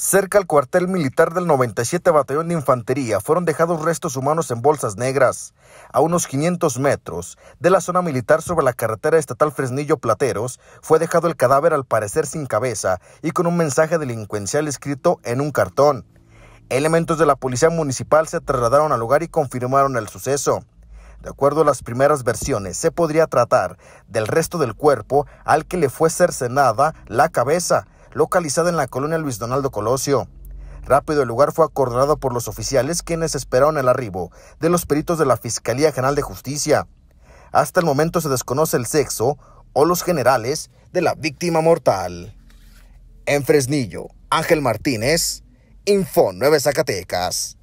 Cerca al cuartel militar del 97 Batallón de Infantería fueron dejados restos humanos en bolsas negras, a unos 500 metros de la zona militar sobre la carretera estatal Fresnillo Plateros, fue dejado el cadáver al parecer sin cabeza y con un mensaje delincuencial escrito en un cartón. Elementos de la policía municipal se trasladaron al lugar y confirmaron el suceso. De acuerdo a las primeras versiones, se podría tratar del resto del cuerpo al que le fue cercenada la cabeza, localizada en la colonia Luis Donaldo Colosio. Rápido el lugar fue acordado por los oficiales quienes esperaron el arribo de los peritos de la Fiscalía General de Justicia. Hasta el momento se desconoce el sexo o los generales de la víctima mortal. En Fresnillo, Ángel Martínez, Info 9 Zacatecas.